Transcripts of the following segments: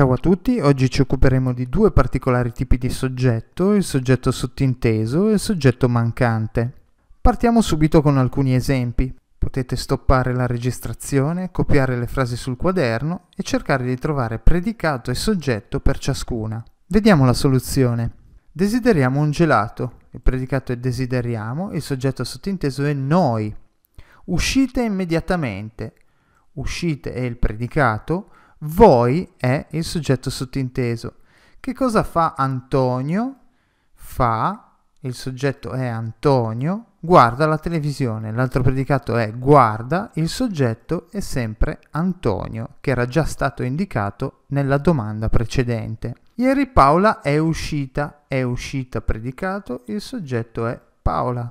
Ciao a tutti, oggi ci occuperemo di due particolari tipi di soggetto, il soggetto sottinteso e il soggetto mancante. Partiamo subito con alcuni esempi. Potete stoppare la registrazione, copiare le frasi sul quaderno e cercare di trovare predicato e soggetto per ciascuna. Vediamo la soluzione. Desideriamo un gelato. Il predicato è desideriamo, il soggetto sottinteso è noi. Uscite immediatamente. Uscite è il predicato, voi è il soggetto sottinteso. Che cosa fa Antonio? Fa, il soggetto è Antonio, guarda la televisione. L'altro predicato è guarda, il soggetto è sempre Antonio, che era già stato indicato nella domanda precedente. Ieri Paola è uscita, è uscita predicato, il soggetto è Paola.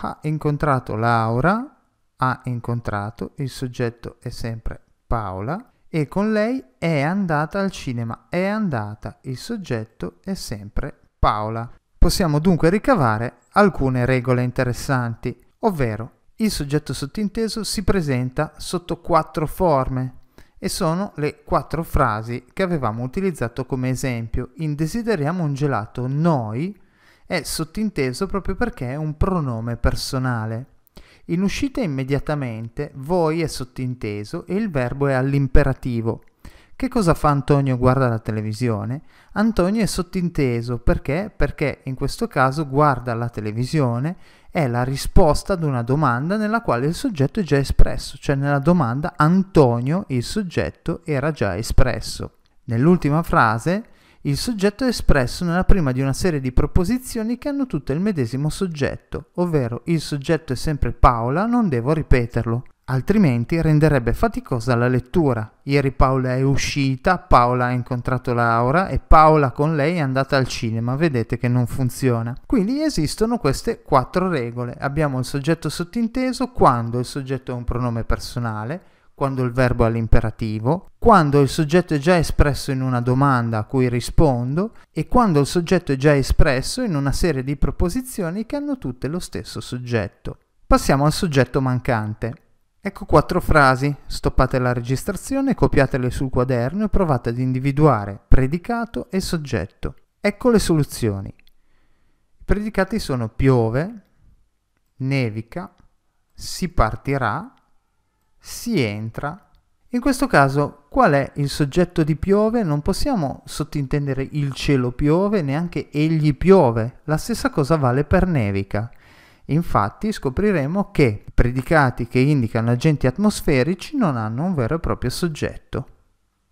Ha incontrato Laura, ha incontrato, il soggetto è sempre Paola e con lei è andata al cinema, è andata, il soggetto è sempre Paola. Possiamo dunque ricavare alcune regole interessanti, ovvero il soggetto sottinteso si presenta sotto quattro forme e sono le quattro frasi che avevamo utilizzato come esempio. In desideriamo un gelato noi è sottinteso proprio perché è un pronome personale. In uscita immediatamente voi è sottinteso e il verbo è all'imperativo. Che cosa fa Antonio guarda la televisione? Antonio è sottinteso perché? Perché in questo caso guarda la televisione è la risposta ad una domanda nella quale il soggetto è già espresso, cioè nella domanda Antonio il soggetto era già espresso. Nell'ultima frase il soggetto è espresso nella prima di una serie di proposizioni che hanno tutte il medesimo soggetto, ovvero il soggetto è sempre Paola, non devo ripeterlo. Altrimenti renderebbe faticosa la lettura. Ieri Paola è uscita, Paola ha incontrato Laura e Paola con lei è andata al cinema. Vedete che non funziona. Quindi esistono queste quattro regole. Abbiamo il soggetto sottinteso quando il soggetto è un pronome personale, quando il verbo è all'imperativo, quando il soggetto è già espresso in una domanda a cui rispondo e quando il soggetto è già espresso in una serie di proposizioni che hanno tutte lo stesso soggetto. Passiamo al soggetto mancante. Ecco quattro frasi, stoppate la registrazione, copiatele sul quaderno e provate ad individuare predicato e soggetto. Ecco le soluzioni. I predicati sono piove, nevica, si partirà si entra. In questo caso qual è il soggetto di piove? Non possiamo sottintendere il cielo piove, neanche egli piove. La stessa cosa vale per nevica. Infatti scopriremo che predicati che indicano agenti atmosferici non hanno un vero e proprio soggetto.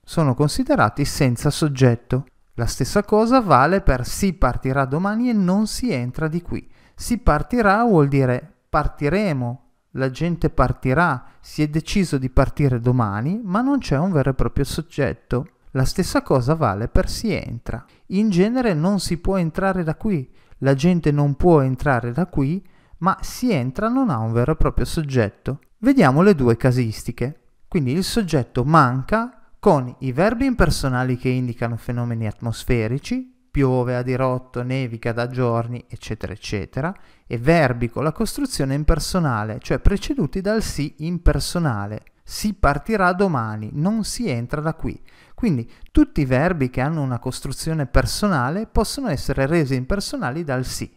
Sono considerati senza soggetto. La stessa cosa vale per si partirà domani e non si entra di qui. Si partirà vuol dire partiremo, la gente partirà, si è deciso di partire domani, ma non c'è un vero e proprio soggetto. La stessa cosa vale per si entra. In genere non si può entrare da qui, la gente non può entrare da qui, ma si entra non ha un vero e proprio soggetto. Vediamo le due casistiche. Quindi il soggetto manca con i verbi impersonali che indicano fenomeni atmosferici, piove a dirotto, nevica da giorni, eccetera, eccetera, e verbi con la costruzione impersonale, cioè preceduti dal sì impersonale. Si partirà domani, non si entra da qui. Quindi tutti i verbi che hanno una costruzione personale possono essere resi impersonali dal sì.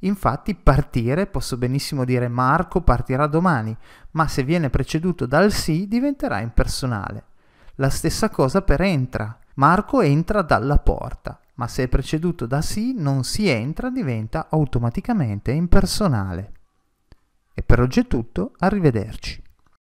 Infatti partire posso benissimo dire Marco partirà domani, ma se viene preceduto dal sì diventerà impersonale. La stessa cosa per entra. Marco entra dalla porta ma se è preceduto da sì non si entra diventa automaticamente impersonale. E per oggi è tutto, arrivederci.